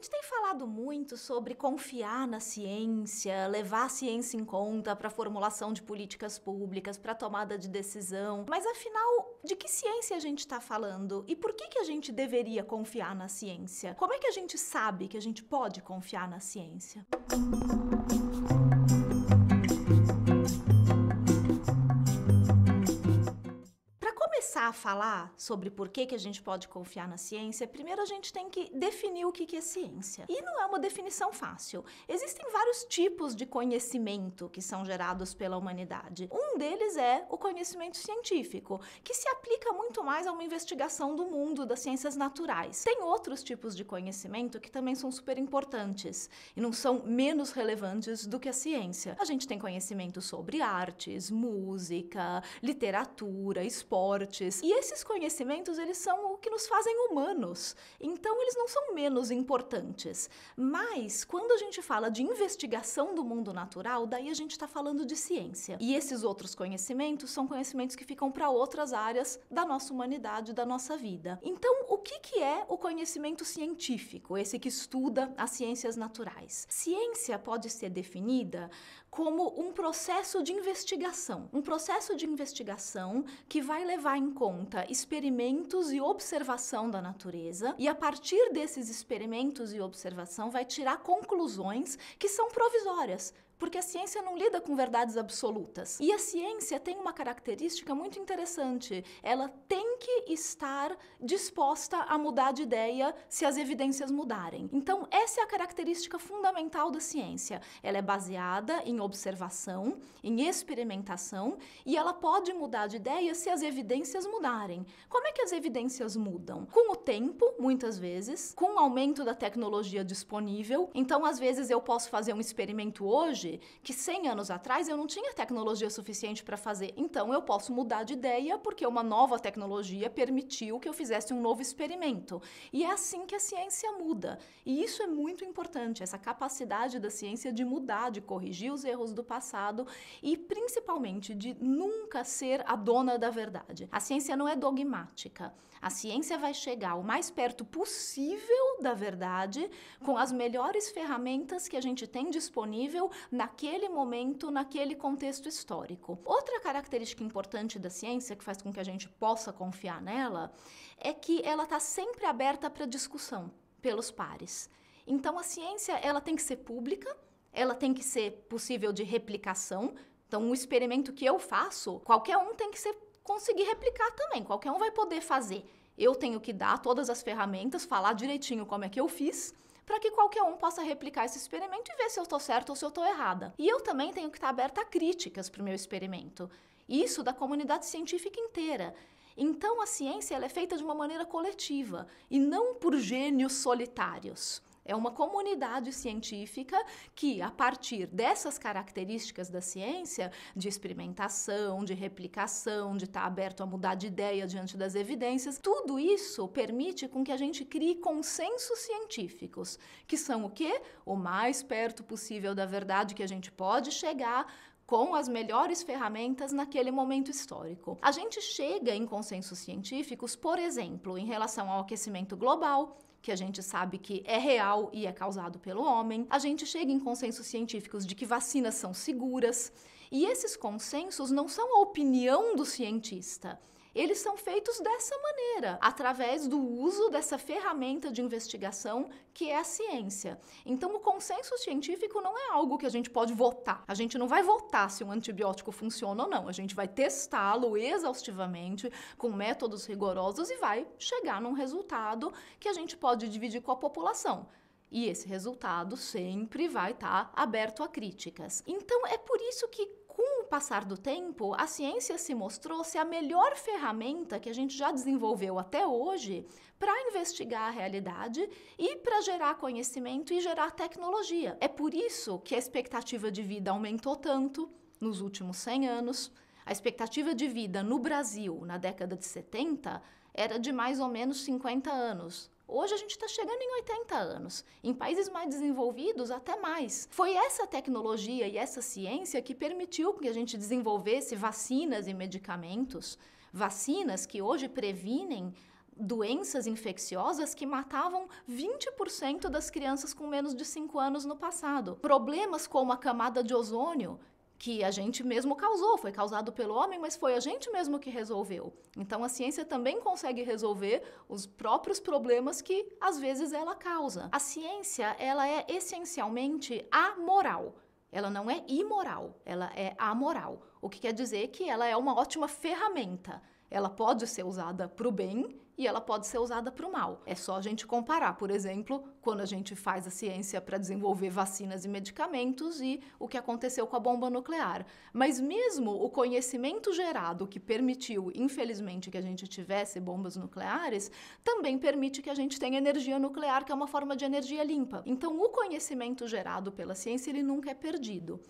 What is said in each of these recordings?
gente tem falado muito sobre confiar na ciência, levar a ciência em conta para a formulação de políticas públicas, para a tomada de decisão. Mas afinal, de que ciência a gente está falando? E por que, que a gente deveria confiar na ciência? Como é que a gente sabe que a gente pode confiar na ciência? começar a falar sobre por que, que a gente pode confiar na ciência, primeiro a gente tem que definir o que, que é ciência. E não é uma definição fácil. Existem vários tipos de conhecimento que são gerados pela humanidade. Um deles é o conhecimento científico, que se aplica muito mais a uma investigação do mundo das ciências naturais. Tem outros tipos de conhecimento que também são super importantes e não são menos relevantes do que a ciência. A gente tem conhecimento sobre artes, música, literatura, esporte e esses conhecimentos, eles são que nos fazem humanos. Então, eles não são menos importantes. Mas, quando a gente fala de investigação do mundo natural, daí a gente está falando de ciência. E esses outros conhecimentos são conhecimentos que ficam para outras áreas da nossa humanidade, da nossa vida. Então, o que, que é o conhecimento científico, esse que estuda as ciências naturais? Ciência pode ser definida como um processo de investigação. Um processo de investigação que vai levar em conta experimentos e observações observação da natureza e, a partir desses experimentos e observação, vai tirar conclusões que são provisórias, porque a ciência não lida com verdades absolutas. E a ciência tem uma característica muito interessante: ela tem que estar disposta a mudar de ideia se as evidências mudarem. Então, essa é a característica fundamental da ciência. Ela é baseada em observação, em experimentação e ela pode mudar de ideia se as evidências mudarem. Como é que as evidências mudam? Com o tempo, muitas vezes, com o aumento da tecnologia disponível. Então, às vezes, eu posso fazer um experimento hoje que 100 anos atrás eu não tinha tecnologia suficiente para fazer. Então eu posso mudar de ideia porque uma nova tecnologia permitiu que eu fizesse um novo experimento. E é assim que a ciência muda. E isso é muito importante, essa capacidade da ciência de mudar, de corrigir os erros do passado e principalmente de nunca ser a dona da verdade. A ciência não é dogmática. A ciência vai chegar o mais perto possível da verdade com as melhores ferramentas que a gente tem disponível naquele momento, naquele contexto histórico. Outra característica importante da ciência que faz com que a gente possa confiar nela é que ela está sempre aberta para discussão pelos pares. Então a ciência ela tem que ser pública, ela tem que ser possível de replicação. Então um experimento que eu faço, qualquer um tem que ser, conseguir replicar também, qualquer um vai poder fazer. Eu tenho que dar todas as ferramentas, falar direitinho como é que eu fiz para que qualquer um possa replicar esse experimento e ver se eu estou certo ou se eu estou errada. E eu também tenho que estar aberta a críticas para o meu experimento. Isso da comunidade científica inteira. Então a ciência é feita de uma maneira coletiva e não por gênios solitários. É uma comunidade científica que, a partir dessas características da ciência, de experimentação, de replicação, de estar tá aberto a mudar de ideia diante das evidências, tudo isso permite com que a gente crie consensos científicos, que são o quê? O mais perto possível da verdade que a gente pode chegar com as melhores ferramentas naquele momento histórico. A gente chega em consensos científicos, por exemplo, em relação ao aquecimento global, que a gente sabe que é real e é causado pelo homem. A gente chega em consensos científicos de que vacinas são seguras. E esses consensos não são a opinião do cientista eles são feitos dessa maneira, através do uso dessa ferramenta de investigação que é a ciência. Então, o consenso científico não é algo que a gente pode votar. A gente não vai votar se um antibiótico funciona ou não. A gente vai testá-lo exaustivamente, com métodos rigorosos e vai chegar num resultado que a gente pode dividir com a população. E esse resultado sempre vai estar tá aberto a críticas. Então é por isso que passar do tempo, a ciência se mostrou ser a melhor ferramenta que a gente já desenvolveu até hoje para investigar a realidade e para gerar conhecimento e gerar tecnologia. É por isso que a expectativa de vida aumentou tanto nos últimos 100 anos. A expectativa de vida no Brasil na década de 70 era de mais ou menos 50 anos. Hoje a gente está chegando em 80 anos. Em países mais desenvolvidos, até mais. Foi essa tecnologia e essa ciência que permitiu que a gente desenvolvesse vacinas e medicamentos. Vacinas que hoje previnem doenças infecciosas que matavam 20% das crianças com menos de 5 anos no passado. Problemas como a camada de ozônio, que a gente mesmo causou, foi causado pelo homem, mas foi a gente mesmo que resolveu. Então a ciência também consegue resolver os próprios problemas que às vezes ela causa. A ciência, ela é essencialmente amoral. Ela não é imoral, ela é amoral, o que quer dizer que ela é uma ótima ferramenta ela pode ser usada para o bem e ela pode ser usada para o mal. É só a gente comparar, por exemplo, quando a gente faz a ciência para desenvolver vacinas e medicamentos e o que aconteceu com a bomba nuclear. Mas mesmo o conhecimento gerado que permitiu, infelizmente, que a gente tivesse bombas nucleares, também permite que a gente tenha energia nuclear, que é uma forma de energia limpa. Então, o conhecimento gerado pela ciência, ele nunca é perdido.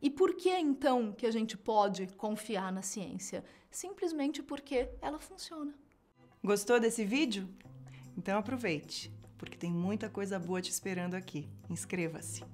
E por que então que a gente pode confiar na ciência? Simplesmente porque ela funciona. Gostou desse vídeo? Então aproveite, porque tem muita coisa boa te esperando aqui. Inscreva-se!